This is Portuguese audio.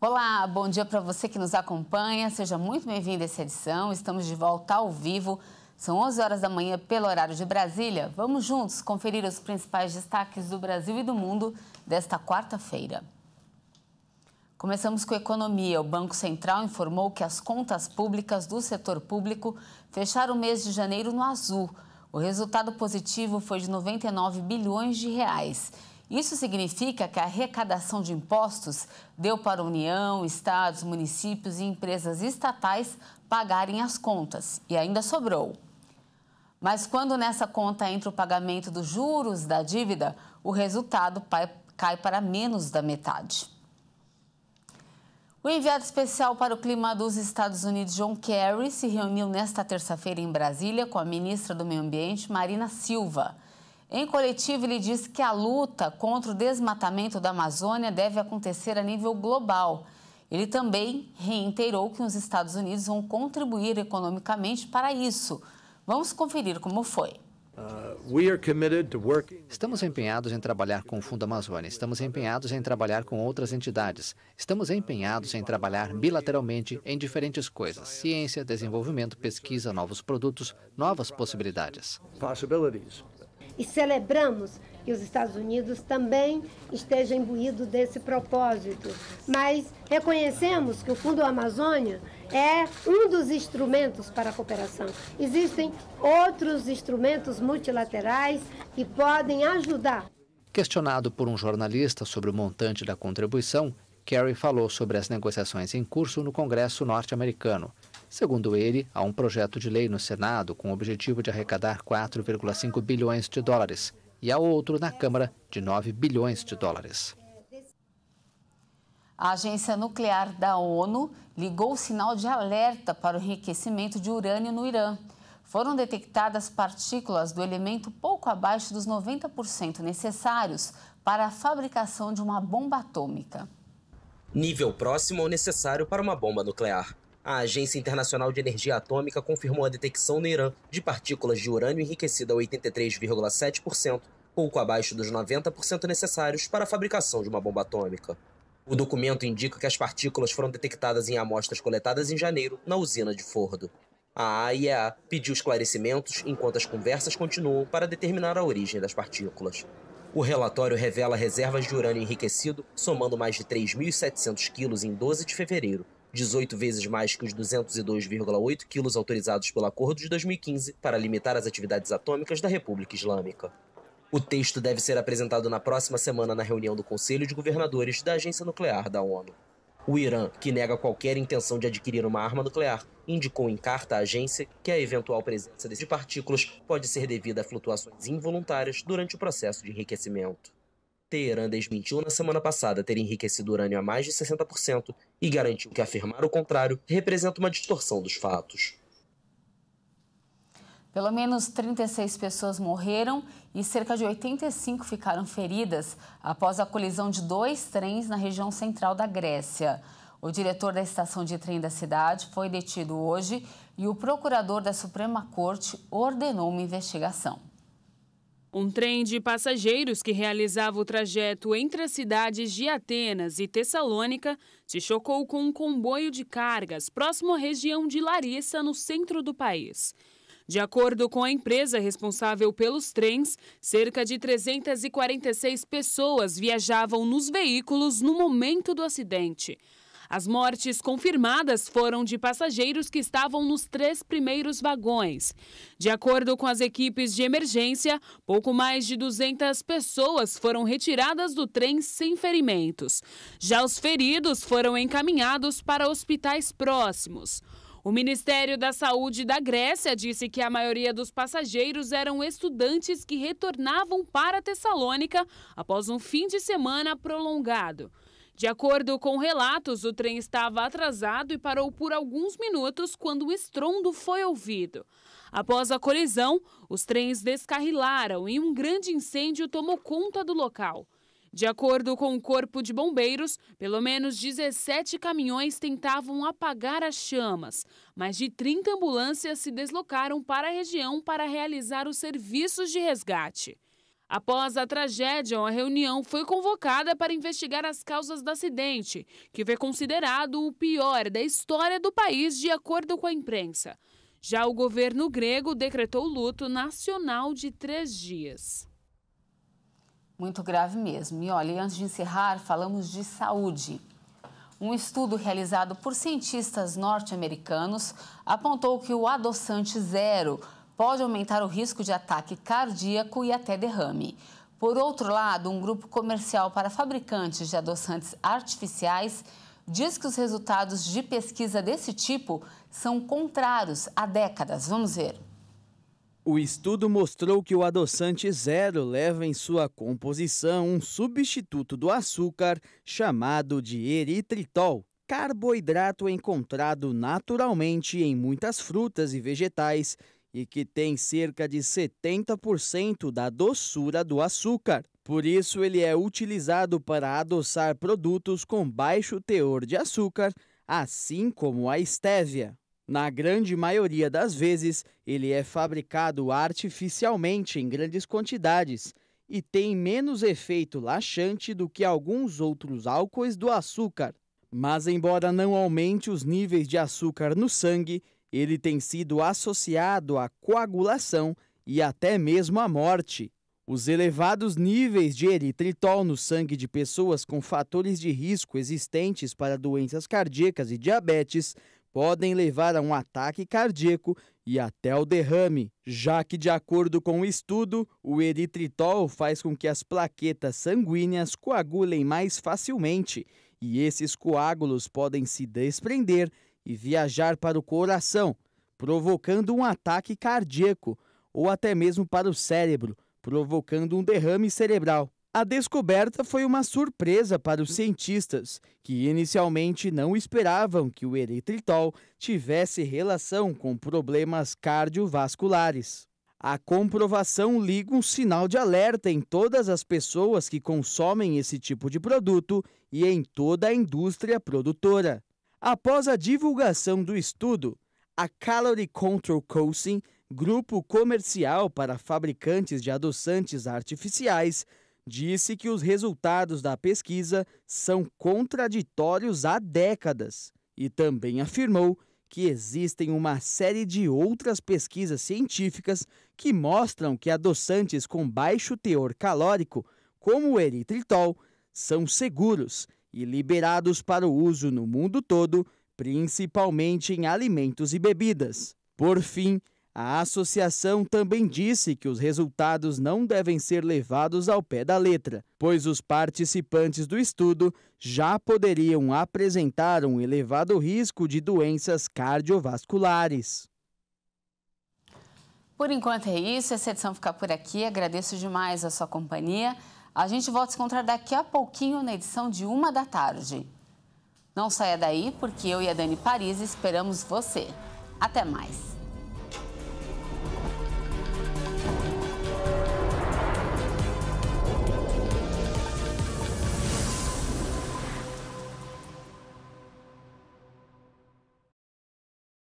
Olá, bom dia para você que nos acompanha. Seja muito bem-vindo a essa edição. Estamos de volta ao vivo. São 11 horas da manhã pelo horário de Brasília. Vamos juntos conferir os principais destaques do Brasil e do mundo desta quarta-feira. Começamos com economia. O Banco Central informou que as contas públicas do setor público fecharam o mês de janeiro no azul. O resultado positivo foi de 99 bilhões de reais. Isso significa que a arrecadação de impostos deu para a União, estados, municípios e empresas estatais pagarem as contas e ainda sobrou. Mas quando nessa conta entra o pagamento dos juros da dívida, o resultado cai para menos da metade. O enviado especial para o clima dos Estados Unidos, John Kerry, se reuniu nesta terça-feira em Brasília com a ministra do Meio Ambiente, Marina Silva. Em coletivo, ele diz que a luta contra o desmatamento da Amazônia deve acontecer a nível global. Ele também reiterou que os Estados Unidos vão contribuir economicamente para isso. Vamos conferir como foi. Uh, estamos empenhados em trabalhar com o Fundo Amazônia, estamos empenhados em trabalhar com outras entidades, estamos empenhados em trabalhar bilateralmente em diferentes coisas: ciência, desenvolvimento, pesquisa, novos produtos, novas possibilidades e celebramos que os Estados Unidos também estejam imbuídos desse propósito. Mas reconhecemos que o Fundo Amazônia é um dos instrumentos para a cooperação. Existem outros instrumentos multilaterais que podem ajudar. Questionado por um jornalista sobre o montante da contribuição, Kerry falou sobre as negociações em curso no Congresso norte-americano. Segundo ele, há um projeto de lei no Senado com o objetivo de arrecadar 4,5 bilhões de dólares e há outro na Câmara de 9 bilhões de dólares. A Agência Nuclear da ONU ligou o sinal de alerta para o enriquecimento de urânio no Irã. Foram detectadas partículas do elemento pouco abaixo dos 90% necessários para a fabricação de uma bomba atômica. Nível próximo ao necessário para uma bomba nuclear a Agência Internacional de Energia Atômica confirmou a detecção no Irã de partículas de urânio enriquecido a 83,7%, pouco abaixo dos 90% necessários para a fabricação de uma bomba atômica. O documento indica que as partículas foram detectadas em amostras coletadas em janeiro na usina de Fordo. A AIEA pediu esclarecimentos enquanto as conversas continuam para determinar a origem das partículas. O relatório revela reservas de urânio enriquecido somando mais de 3.700 quilos em 12 de fevereiro, 18 vezes mais que os 202,8 quilos autorizados pelo acordo de 2015 para limitar as atividades atômicas da República Islâmica. O texto deve ser apresentado na próxima semana na reunião do Conselho de Governadores da Agência Nuclear da ONU. O Irã, que nega qualquer intenção de adquirir uma arma nuclear, indicou em carta à agência que a eventual presença de partículas pode ser devida a flutuações involuntárias durante o processo de enriquecimento. Teherã desmentiu na semana passada ter enriquecido urânio a mais de 60% e garantiu que afirmar o contrário representa uma distorção dos fatos. Pelo menos 36 pessoas morreram e cerca de 85 ficaram feridas após a colisão de dois trens na região central da Grécia. O diretor da estação de trem da cidade foi detido hoje e o procurador da Suprema Corte ordenou uma investigação. Um trem de passageiros que realizava o trajeto entre as cidades de Atenas e Tessalônica se chocou com um comboio de cargas próximo à região de Larissa, no centro do país. De acordo com a empresa responsável pelos trens, cerca de 346 pessoas viajavam nos veículos no momento do acidente. As mortes confirmadas foram de passageiros que estavam nos três primeiros vagões. De acordo com as equipes de emergência, pouco mais de 200 pessoas foram retiradas do trem sem ferimentos. Já os feridos foram encaminhados para hospitais próximos. O Ministério da Saúde da Grécia disse que a maioria dos passageiros eram estudantes que retornavam para Tessalônica após um fim de semana prolongado. De acordo com relatos, o trem estava atrasado e parou por alguns minutos quando o estrondo foi ouvido. Após a colisão, os trens descarrilaram e um grande incêndio tomou conta do local. De acordo com o Corpo de Bombeiros, pelo menos 17 caminhões tentavam apagar as chamas. Mais de 30 ambulâncias se deslocaram para a região para realizar os serviços de resgate. Após a tragédia, uma reunião foi convocada para investigar as causas do acidente, que foi considerado o pior da história do país, de acordo com a imprensa. Já o governo grego decretou luto nacional de três dias. Muito grave mesmo. E olha, antes de encerrar, falamos de saúde. Um estudo realizado por cientistas norte-americanos apontou que o adoçante zero pode aumentar o risco de ataque cardíaco e até derrame. Por outro lado, um grupo comercial para fabricantes de adoçantes artificiais diz que os resultados de pesquisa desse tipo são contrários há décadas. Vamos ver. O estudo mostrou que o adoçante zero leva em sua composição um substituto do açúcar chamado de eritritol, carboidrato encontrado naturalmente em muitas frutas e vegetais e que tem cerca de 70% da doçura do açúcar. Por isso, ele é utilizado para adoçar produtos com baixo teor de açúcar, assim como a estévia. Na grande maioria das vezes, ele é fabricado artificialmente em grandes quantidades e tem menos efeito laxante do que alguns outros álcoois do açúcar. Mas, embora não aumente os níveis de açúcar no sangue, ele tem sido associado à coagulação e até mesmo à morte. Os elevados níveis de eritritol no sangue de pessoas com fatores de risco existentes para doenças cardíacas e diabetes podem levar a um ataque cardíaco e até o derrame, já que, de acordo com o estudo, o eritritol faz com que as plaquetas sanguíneas coagulem mais facilmente e esses coágulos podem se desprender e viajar para o coração, provocando um ataque cardíaco ou até mesmo para o cérebro, provocando um derrame cerebral. A descoberta foi uma surpresa para os cientistas, que inicialmente não esperavam que o eritritol tivesse relação com problemas cardiovasculares. A comprovação liga um sinal de alerta em todas as pessoas que consomem esse tipo de produto e em toda a indústria produtora. Após a divulgação do estudo, a Calorie Control Coasing, grupo comercial para fabricantes de adoçantes artificiais, disse que os resultados da pesquisa são contraditórios há décadas e também afirmou que existem uma série de outras pesquisas científicas que mostram que adoçantes com baixo teor calórico, como o eritritol, são seguros e liberados para o uso no mundo todo, principalmente em alimentos e bebidas. Por fim, a associação também disse que os resultados não devem ser levados ao pé da letra, pois os participantes do estudo já poderiam apresentar um elevado risco de doenças cardiovasculares. Por enquanto é isso, essa edição fica por aqui. Agradeço demais a sua companhia. A gente volta a se encontrar daqui a pouquinho na edição de uma da tarde. Não saia daí, porque eu e a Dani Paris esperamos você. Até mais!